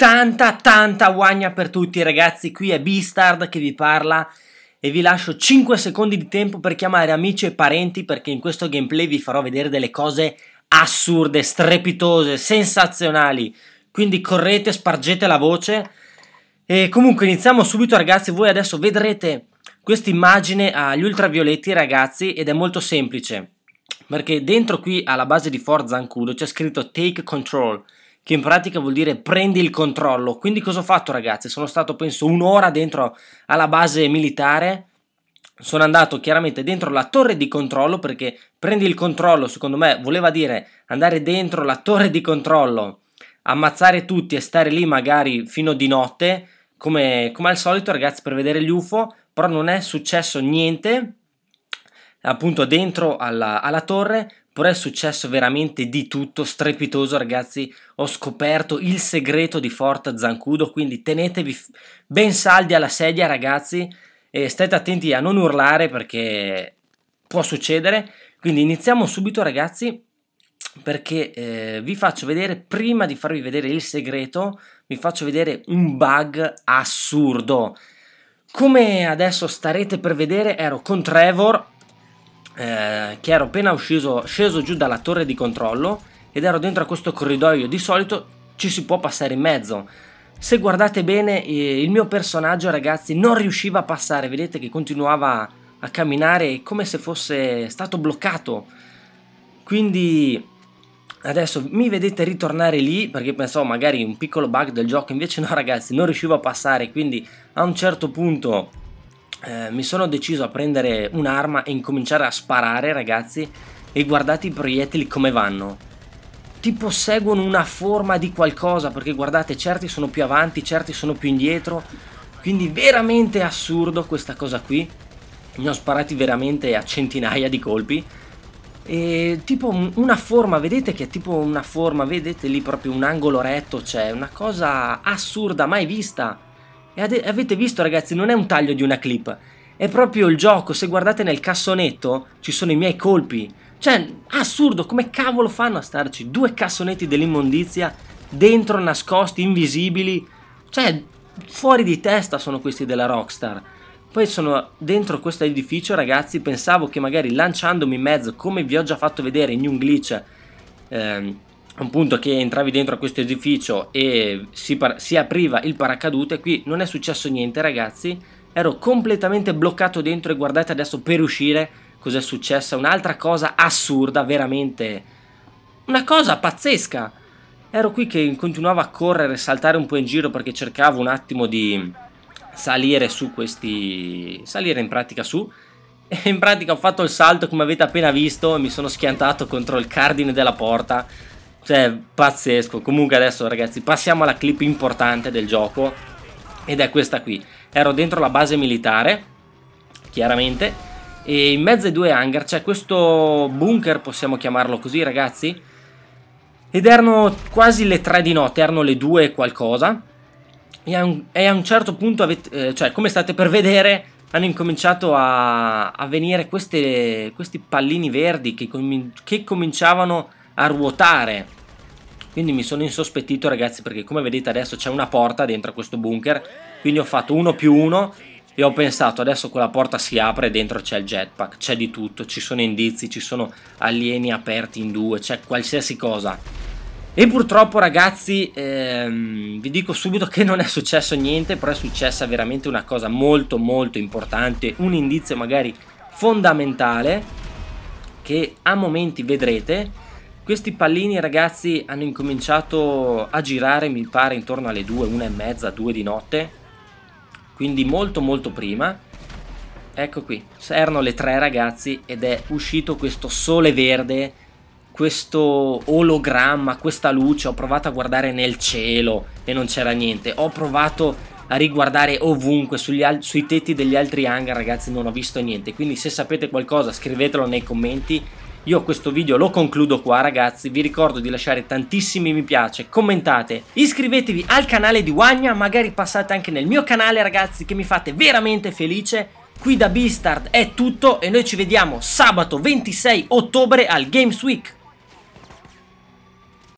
tanta tanta guagna per tutti ragazzi, qui è Beastard che vi parla e vi lascio 5 secondi di tempo per chiamare amici e parenti perché in questo gameplay vi farò vedere delle cose assurde, strepitose, sensazionali, quindi correte, spargete la voce e comunque iniziamo subito ragazzi, voi adesso vedrete questa immagine agli ultravioletti ragazzi ed è molto semplice perché dentro qui alla base di Forza Ancudo c'è scritto Take Control che in pratica vuol dire prendi il controllo. Quindi cosa ho fatto ragazzi? Sono stato penso un'ora dentro alla base militare, sono andato chiaramente dentro la torre di controllo perché prendi il controllo secondo me voleva dire andare dentro la torre di controllo, ammazzare tutti e stare lì magari fino di notte, come, come al solito ragazzi per vedere gli UFO, però non è successo niente appunto dentro alla, alla torre, però è successo veramente di tutto, strepitoso ragazzi, ho scoperto il segreto di Forza Zancudo, quindi tenetevi ben saldi alla sedia ragazzi e state attenti a non urlare perché può succedere, quindi iniziamo subito ragazzi perché eh, vi faccio vedere, prima di farvi vedere il segreto, vi faccio vedere un bug assurdo. Come adesso starete per vedere, ero con Trevor eh, che ero appena usciso, sceso giù dalla torre di controllo ed ero dentro a questo corridoio, di solito ci si può passare in mezzo. Se guardate bene, eh, il mio personaggio, ragazzi, non riusciva a passare, vedete che continuava a camminare come se fosse stato bloccato. Quindi adesso mi vedete ritornare lì perché pensavo magari un piccolo bug del gioco, invece no ragazzi, non riuscivo a passare, quindi a un certo punto eh, mi sono deciso a prendere un'arma e incominciare a sparare, ragazzi, e guardate i proiettili come vanno. Tipo seguono una forma di qualcosa, perché guardate, certi sono più avanti, certi sono più indietro, quindi veramente assurdo questa cosa qui. Ne ho sparati veramente a centinaia di colpi. E tipo una forma, vedete che è tipo una forma, vedete lì proprio un angolo retto, c'è cioè una cosa assurda, mai vista. E avete visto ragazzi, non è un taglio di una clip, è proprio il gioco, se guardate nel cassonetto ci sono i miei colpi. Cioè, assurdo, come cavolo fanno a starci due cassonetti dell'immondizia dentro, nascosti, invisibili? Cioè, fuori di testa sono questi della Rockstar. Poi sono dentro questo edificio, ragazzi, pensavo che magari lanciandomi in mezzo, come vi ho già fatto vedere in un glitch, ehm, appunto che entravi dentro a questo edificio e si, si apriva il paracadute, qui non è successo niente ragazzi, ero completamente bloccato dentro e guardate adesso per uscire cos'è successa, un'altra cosa assurda, veramente una cosa pazzesca. Ero qui che continuavo a correre, saltare un po' in giro perché cercavo un attimo di salire su questi... salire in pratica su e in pratica ho fatto il salto come avete appena visto e mi sono schiantato contro il cardine della porta cioè, pazzesco. Comunque adesso, ragazzi, passiamo alla clip importante del gioco. Ed è questa qui. Ero dentro la base militare, chiaramente. E in mezzo ai due hangar c'è questo bunker, possiamo chiamarlo così, ragazzi. Ed erano quasi le tre di notte, erano le due e qualcosa. E a un, e a un certo punto, avete, eh, cioè, come state per vedere, hanno incominciato a, a venire queste, questi pallini verdi che, com che cominciavano a ruotare quindi mi sono insospettito ragazzi perché come vedete adesso c'è una porta dentro questo bunker quindi ho fatto uno più uno e ho pensato adesso quella porta si apre dentro c'è il jetpack, c'è di tutto, ci sono indizi, ci sono alieni aperti in due, c'è qualsiasi cosa. E purtroppo ragazzi ehm, vi dico subito che non è successo niente, però è successa veramente una cosa molto molto importante, un indizio magari fondamentale che a momenti vedrete questi pallini ragazzi hanno incominciato a girare mi pare intorno alle 2, 1 e mezza, 2 di notte Quindi molto molto prima Ecco qui, erano le 3 ragazzi ed è uscito questo sole verde questo ologramma, questa luce, ho provato a guardare nel cielo e non c'era niente, ho provato a riguardare ovunque, sui tetti degli altri hangar ragazzi non ho visto niente, quindi se sapete qualcosa scrivetelo nei commenti io questo video lo concludo qua ragazzi, vi ricordo di lasciare tantissimi mi piace, commentate, iscrivetevi al canale di Wagna, magari passate anche nel mio canale ragazzi che mi fate veramente felice. Qui da Beastard è tutto e noi ci vediamo sabato 26 ottobre al Games Week.